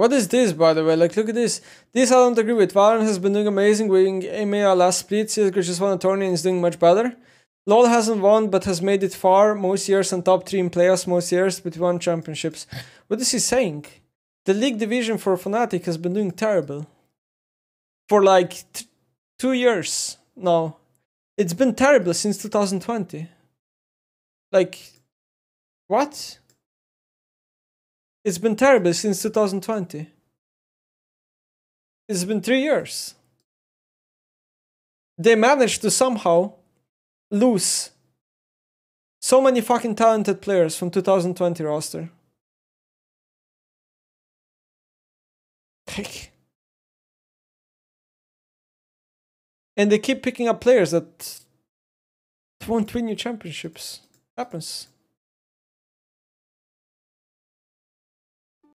What is this, by the way? Like, look at this. This I don't agree with. Valorant has been doing amazing, winning EMEA last split. CSGO just won a tournament and is doing much better. LoL hasn't won, but has made it far most years and top 3 in playoffs most years, but won championships. What is he saying? The league division for Fnatic has been doing terrible. For like two years now. It's been terrible since 2020. Like, what? It's been terrible since 2020. It's been three years. They managed to somehow lose so many fucking talented players from 2020 roster. Like, and they keep picking up players that won't win you championships. Happens.